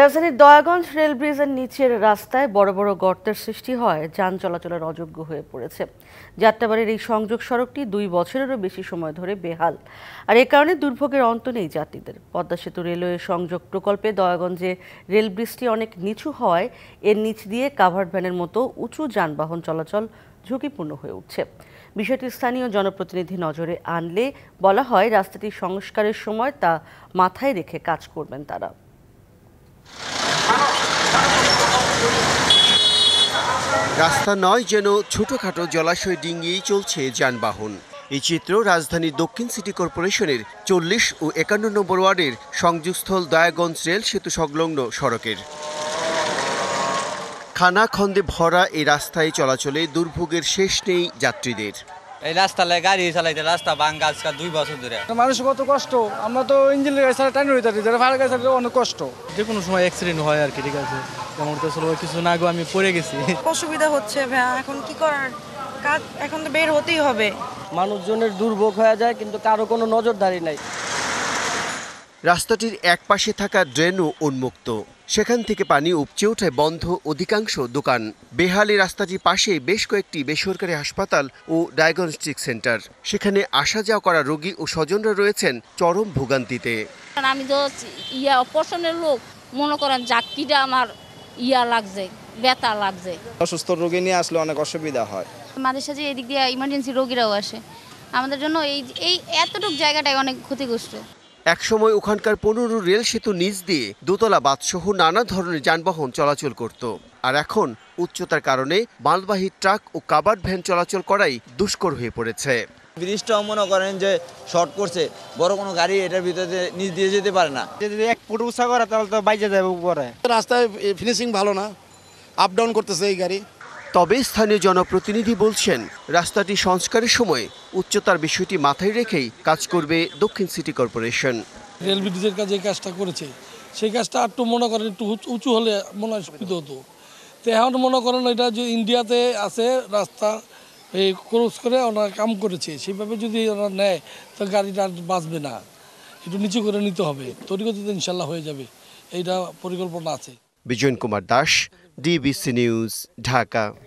রাজধানীর দয়াগঞ্জ রেল ব্রিজের নিচের রাস্তায় বড় বড় গর্তের সৃষ্টি হয় যান চলাচলের অযোগ্য হয়ে পড়েছে যাত্রাবাড়ির এই সংযোগ সড়কটি দুই বছরেরও বেশি সময় ধরে বেহাল আর এ কারণে দুর্ভোগের অন্ত নেই যাত্রীদের পদ্মা সেতু রেলওয়ে সংযোগ প্রকল্পে দয়াগঞ্জে রেল ব্রিজটি অনেক নিচু হওয়ায় এর নিচ দিয়ে কাভার্ড ভ্যানের মতো উঁচু যানবাহন চলাচল ঝুঁকিপূর্ণ হয়ে উঠছে বিষয়টি স্থানীয় জনপ্রতিনিধি নজরে আনলে বলা হয় রাস্তাটি সংস্কারের সময় তা মাথায় রেখে কাজ করবেন তারা রাস্তা নয় যেন ছোটখাটো জলাশয় ডিঙিয়েই চলছে যানবাহন এই চিত্র রাজধানীর দক্ষিণ সিটি কর্পোরেশনের চল্লিশ ও একান্ন নম্বর ওয়ার্ডের সংযোগস্থল দয়াগঞ্জ রেল সেতু সংলগ্ন সড়কের খানা খন্দে ভরা এই রাস্তায় চলাচলে দুর্ভোগের শেষ নেই যাত্রীদের এই রাস্তা গাড়ি চালাইতে রাস্তা ভাঙ্গা আজকাল দুই বছর ধরে মানুষ কত কষ্ট আমরা তো ইঞ্জিন গাড়ি ছাড়া টাইম হইতে যারা ভাড়া গাড়ি অনেক কষ্ট যে কোনো সময় অ্যাক্সিডেন্ট হয় আর কি ঠিক আছে কেমন তো কিছু না গো আমি পড়ে গেছি অসুবিধা হচ্ছে ভাইয়া এখন কি করার কাজ এখন তো বের হতেই হবে মানুষজনের দুর্ভোগ হয়ে যায় কিন্তু কারো কোনো নজরদারি নাই রাস্তাটির এক পাশে থাকা ড্রেনও উন্মুক্ত সেখান থেকে পানি উপচে ওঠায় বন্ধ অধিকাংশ দোকান বেহালি রাস্তাটির পাশে বেশ কয়েকটি বেসরকারি হাসপাতাল ও ডায়াগনস্টিক সেন্টার সেখানে আসা যাওয়া করা রোগী ও স্বজনরা রয়েছেন চরম ভোগান্তিতে আমি তো ইয়া অপারেশনের লোক মনে করেন যাত্রীরা আমার ইয়া লাগছে ব্যথা লাগছে অসুস্থ রোগী নিয়ে আসলে অনেক অসুবিধা হয় মাঝে সাঝে এদিক দিয়ে ইমার্জেন্সি রোগীরাও আসে আমাদের জন্য এই এই এতটুকু জায়গাটাই অনেক ক্ষতিগ্রস্ত একসময় ওখানকার পনেরো রেল সেতু নিচ দিয়ে দোতলা বাদসহ নানা ধরনের যানবাহন চলাচল করত আর এখন উচ্চতার কারণে মালবাহী ট্রাক ও কাবার ভ্যান চলাচল করাই দুষ্কর হয়ে পড়েছে ব্রিজটাও মনে করেন যে শর্ট করছে বড় কোনো গাড়ি এটার ভিতরে নিচ দিয়ে যেতে পারে না যদি এক ফুট উঁচা করে তাহলে তো বাইজে যাবে উপরে রাস্তায় ফিনিশিং ভালো না আপ ডাউন করতেছে এই গাড়ি তবে স্থানীয় জনপ্রতিনিধি বলছেন রাস্তাটি সংস্কারের সময় উচ্চতার বিষয়টি মাথায় রেখেই কাজ করবে দক্ষিণ সিটি কর্পোরেশন রেল ব্রিজের কাজে কাজটা করেছে সেই কাজটা একটু মনে করেন একটু উঁচু হলে মনে হয় সুবিধা হতো তো এখন মনে করেন এটা যে ইন্ডিয়াতে আছে রাস্তা এই ক্রস করে ওনারা কাম করেছে সেভাবে যদি ওনারা নেয় তো গাড়িটা আর বাঁচবে না একটু নিচু করে নিতে হবে তরিগত ইনশাল্লাহ হয়ে যাবে এইটা পরিকল্পনা আছে বিজয়ন কুমার দাস ডিবিসি নিউজ ঢাকা